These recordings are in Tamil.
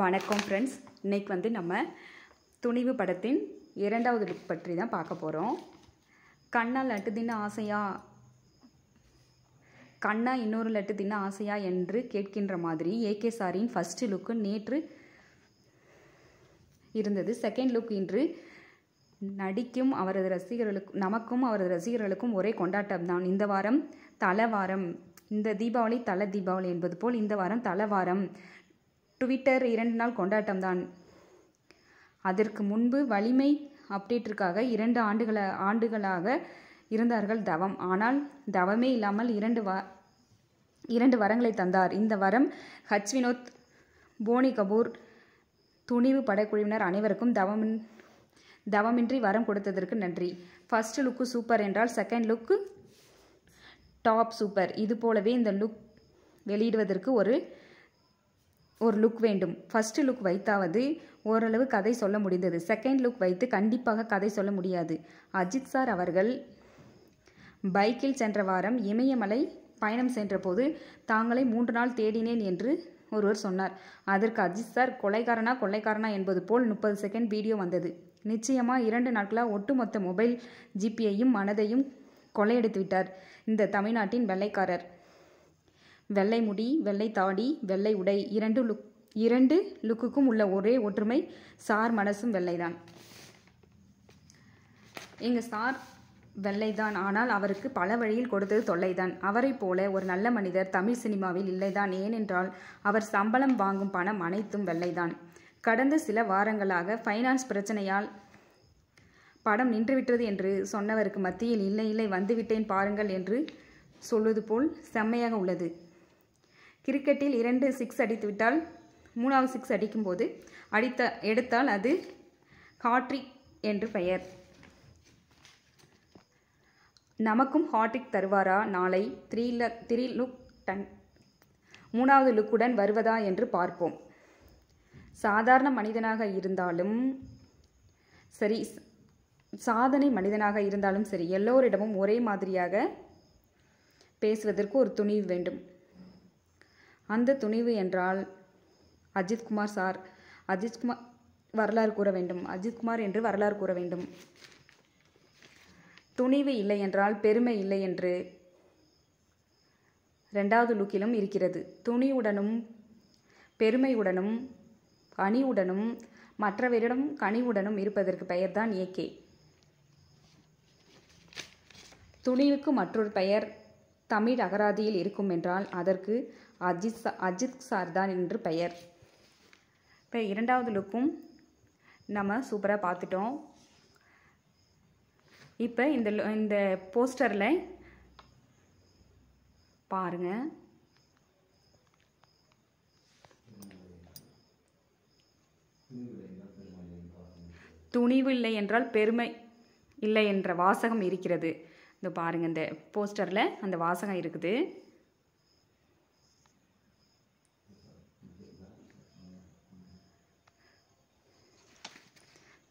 வணக்கம் ஃப்ரெண்ட்ஸ் இன்றைக்கி வந்து நம்ம துணிவு படத்தின் இரண்டாவது லுக் பற்றி தான் பார்க்க போகிறோம் கண்ணா லட்டு தின்ன ஆசையா கண்ணா இன்னொரு லட்டு தின்ன ஆசையா என்று கேட்கின்ற மாதிரி ஏகே சாரின் ஃபஸ்ட்டு லுக்கு நேற்று இருந்தது செகண்ட் லுக் இன்று நடிக்கும் அவரது ரசிகர்களுக்கும் நமக்கும் அவரது ரசிகர்களுக்கும் ஒரே கொண்டாட்டம் தான் இந்த வாரம் தல வாரம் இந்த தீபாவளி தல தீபாவளி என்பது போல் இந்த வாரம் தல வாரம் ட்விட்டர் இரண்டு நாள் கொண்டாட்டம் தான் அதற்கு முன்பு வலிமை அப்டேட்டிற்காக இரண்டு ஆண்டுகள ஆண்டுகளாக இருந்தார்கள் தவம் ஆனால் தவமே இல்லாமல் இரண்டு வ இரண்டு வரங்களை தந்தார் இந்த வரம் ஹச் வினோத் போனி கபூர் துணிவு படக்குழுவினர் அனைவருக்கும் தவமின் தவமின்றி வரம் கொடுத்ததற்கு நன்றி ஃபர்ஸ்ட் லுக்கு சூப்பர் என்றால் செகண்ட் லுக்கு டாப் சூப்பர் இது போலவே இந்த லுக் வெளியிடுவதற்கு ஒரு ஒரு லுக் வேண்டும் ஃபஸ்ட்டு லுக் வைத்தாவது ஓரளவு கதை சொல்ல முடிந்தது செகண்ட் லுக் வைத்து கண்டிப்பாக கதை சொல்ல முடியாது அஜித் சார் அவர்கள் பைக்கில் சென்ற வாரம் இமயமலை பயணம் சென்றபோது தாங்களை மூன்று நாள் தேடினேன் என்று ஒருவர் சொன்னார் அதற்கு அஜித் சார் கொலைகாரனா கொள்ளைக்காரனா என்பது போல் முப்பது செகண்ட் வீடியோ வந்தது நிச்சயமாக இரண்டு நாட்களாக ஒட்டுமொத்த மொபைல் ஜிபியையும் மனதையும் கொள்ளையடித்து விட்டார் இந்த தமிழ்நாட்டின் வெள்ளைக்காரர் வெள்ளை முடி வெள்ளை தாடி வெள்ளை உடை இரண்டு லுக் இரண்டு லுக்குக்கும் உள்ள ஒரே ஒற்றுமை சார் மனசும் வெள்ளைதான் எங்கள் சார் வெள்ளைதான் ஆனால் அவருக்கு பல வழியில் கொடுத்தது தொல்லைதான் அவரைப் போல ஒரு நல்ல மனிதர் தமிழ் சினிமாவில் இல்லைதான் ஏனென்றால் அவர் சம்பளம் வாங்கும் பணம் அனைத்தும் வெள்ளைதான் கடந்த சில வாரங்களாக ஃபைனான்ஸ் பிரச்சனையால் படம் நின்றுவிட்டது என்று சொன்னவருக்கு மத்தியில் இல்லை இல்லை வந்துவிட்டேன் பாருங்கள் என்று சொல்வது போல் செம்மையாக உள்ளது கிரிக்கெட்டில் இரண்டு சிக்ஸ் அடித்துவிட்டால் மூணாவது சிக்ஸ் அடிக்கும்போது அடித்த எடுத்தால் அது ஹாட்ரிக் என்று பெயர் நமக்கும் ஹாட்ரிக் தருவாரா நாளை த்ரீல த்ரீ லுக் டன் மூணாவது லுக்குடன் வருவதா என்று பார்ப்போம் சாதாரண மனிதனாக இருந்தாலும் சரி சாதனை மனிதனாக இருந்தாலும் சரி எல்லோரிடமும் ஒரே மாதிரியாக பேசுவதற்கு ஒரு துணிவு வேண்டும் அந்த துணிவு என்றால் அஜித்குமார் சார் அஜித்குமார் வரலாறு கூற வேண்டும் அஜித்குமார் என்று வரலாறு கூற வேண்டும் துணிவு இல்லை என்றால் பெருமை இல்லை என்று ரெண்டாவது லுக்கிலும் இருக்கிறது துணிவுடனும் பெருமையுடனும் கனிவுடனும் மற்றவரிடம் கனிவுடனும் இருப்பதற்கு பெயர்தான் ஏகே துணிவுக்கு மற்றொரு பெயர் தமிழ் அகராதியில் இருக்கும் என்றால் அதற்கு அஜித் அஜித் சார் தான் என்று பெயர் இப்போ இரண்டாவது லுக்கும் நம்ம சூப்பராக பார்த்துட்டோம் இப்போ இந்த இந்த போஸ்டரில் பாருங்க துணிவு இல்லை என்றால் பெருமை இல்லை என்ற வாசகம் இருக்கிறது இந்த பாருங்கள் இந்த போஸ்டரில் அந்த வாசகம் இருக்குது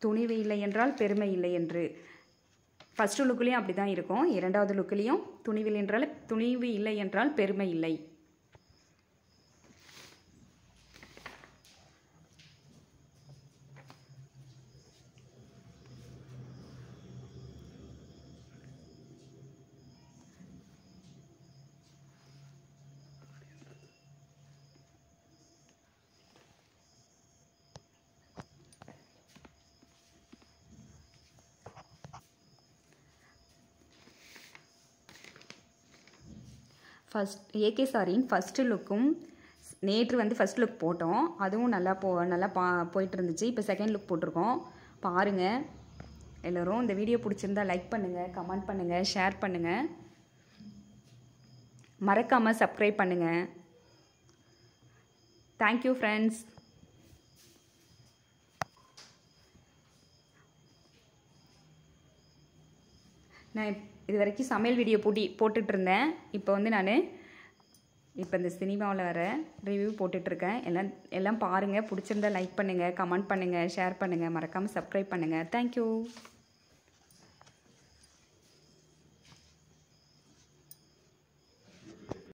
துணிவு இல்லை என்றால் பெருமை இல்லை என்று ஃபஸ்ட்டு லுக்லேயும் அப்படி தான் இருக்கும் இரண்டாவது லுக்லேயும் துணிவில் என்றால் துணிவு இல்லை என்றால் பெருமை இல்லை ஃபஸ்ட் ஏகே சாரின் ஃபஸ்ட்டு லுக்கும் நேற்று வந்து ஃபஸ்ட் லுக் போட்டோம் அதுவும் நல்லா போ நல்லா பா போயிட்டு இருந்துச்சு இப்போ செகண்ட் லுக் போட்டிருக்கோம் பாருங்கள் எல்லோரும் இந்த வீடியோ பிடிச்சிருந்தா லைக் பண்ணுங்கள் கமெண்ட் பண்ணுங்கள் ஷேர் பண்ணுங்கள் மறக்காமல் சப்ஸ்கிரைப் பண்ணுங்கள் தேங்க்யூ ஃப்ரெண்ட்ஸ் நான் இது வரைக்கும் சமையல் வீடியோ போட்டி போட்டுட்ருந்தேன் இப்போ வந்து நான் இப்போ இந்த சினிமாவில் வர ரிவ்யூ போட்டுட்ருக்கேன் எல்லாம் எல்லாம் பாருங்கள் பிடிச்சிருந்தா லைக் பண்ணுங்கள் கமெண்ட் பண்ணுங்கள் ஷேர் பண்ணுங்கள் மறக்காமல் சப்ஸ்கிரைப் பண்ணுங்கள் தேங்க்யூ